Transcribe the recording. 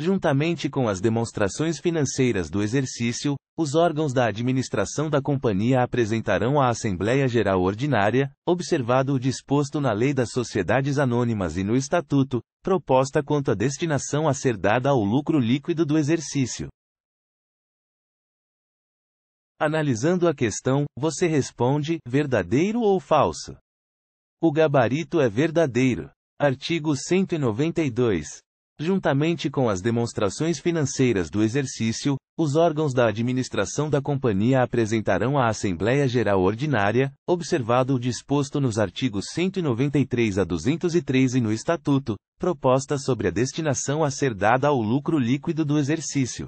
Juntamente com as demonstrações financeiras do exercício, os órgãos da administração da companhia apresentarão à Assembleia Geral Ordinária, observado o disposto na Lei das Sociedades Anônimas e no Estatuto, proposta quanto à destinação a ser dada ao lucro líquido do exercício. Analisando a questão, você responde: verdadeiro ou falso? O gabarito é verdadeiro. Artigo 192. Juntamente com as demonstrações financeiras do exercício, os órgãos da administração da companhia apresentarão à Assembleia Geral Ordinária, observado o disposto nos artigos 193 a 213 no Estatuto, proposta sobre a destinação a ser dada ao lucro líquido do exercício.